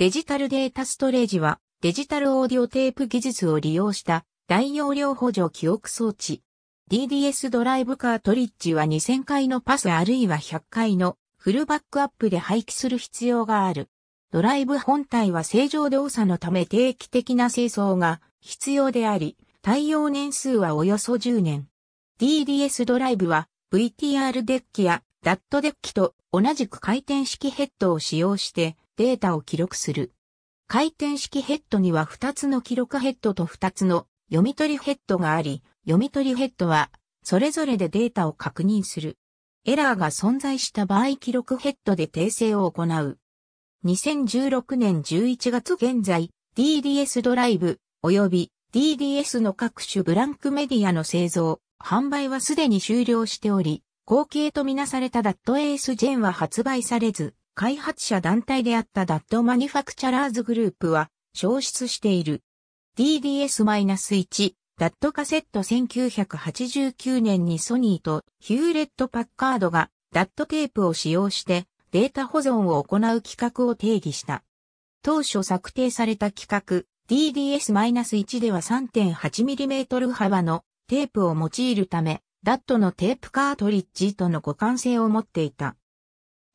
デジタルデータストレージはデジタルオーディオテープ技術を利用した大容量補助記憶装置。DDS ドライブカートリッジは2000回のパスあるいは100回のフルバックアップで廃棄する必要がある。ドライブ本体は正常動作のため定期的な清掃が必要であり、対応年数はおよそ10年。DDS ドライブは VTR デッキや DAT デッキと同じく回転式ヘッドを使用してデータを記録する。回転式ヘッドには2つの記録ヘッドと2つの読み取りヘッドがあり、読み取りヘッドはそれぞれでデータを確認する。エラーが存在した場合記録ヘッドで訂正を行う。2016年11月現在、DDS ドライブ及び DDS の各種ブランクメディアの製造、販売はすでに終了しており、後継とみなされたダットエースジェンは発売されず、開発者団体であったダットマニファクチャラーズグループは消失している。DDS-1 ダットカセット1989年にソニーとヒューレット・パッカードがダットテープを使用してデータ保存を行う規格を定義した。当初策定された規格 DDS-1 では 3.8mm 幅のテープを用いるためダットのテープカートリッジとの互換性を持っていた。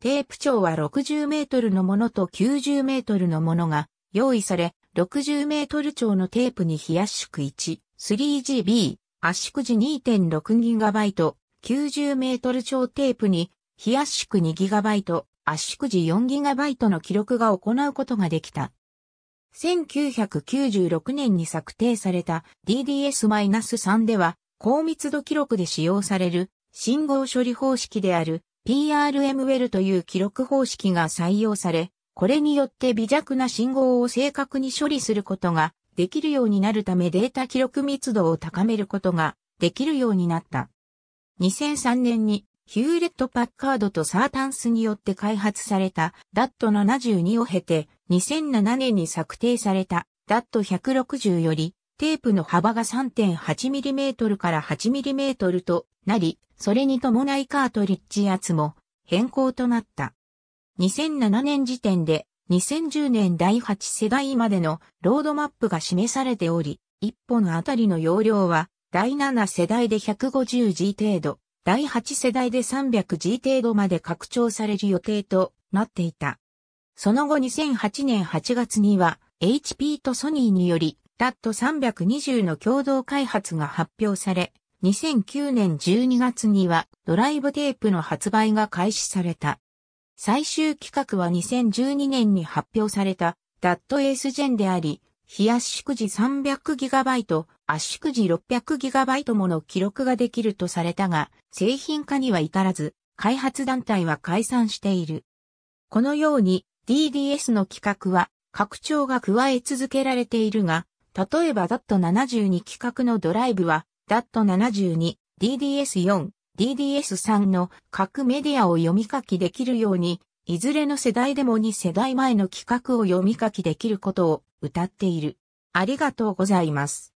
テープ長は60メートルのものと90メートルのものが用意され、60メートル長のテープに非圧縮 1.3GB、圧縮時 2.6GB、90メートル長テープに非圧縮 2GB、圧縮時 4GB の記録が行うことができた。1996年に策定された DDS-3 では高密度記録で使用される信号処理方式である PRML という記録方式が採用され、これによって微弱な信号を正確に処理することができるようになるためデータ記録密度を高めることができるようになった。2003年にヒューレット・パッカードとサータンスによって開発された DAT72 を経て2007年に策定された DAT160 よりテープの幅が 3.8mm から 8mm となり、それに伴いカートリッジ圧も変更となった。2007年時点で2010年第8世代までのロードマップが示されており、1本あたりの容量は第7世代で 150G 程度、第8世代で 300G 程度まで拡張される予定となっていた。その後2008年8月には HP とソニーによりラット320の共同開発が発表され、2009年12月にはドライブテープの発売が開始された。最終規格は2012年に発表されたダットエースジェンであり、非圧縮時 300GB、圧縮時 600GB もの記録ができるとされたが、製品化には至らず、開発団体は解散している。このように DDS の規格は拡張が加え続けられているが、例えば DAT72 規格のドライブは DAT72、DDS4、DDS3 の各メディアを読み書きできるように、いずれの世代でも2世代前の規格を読み書きできることを歌っている。ありがとうございます。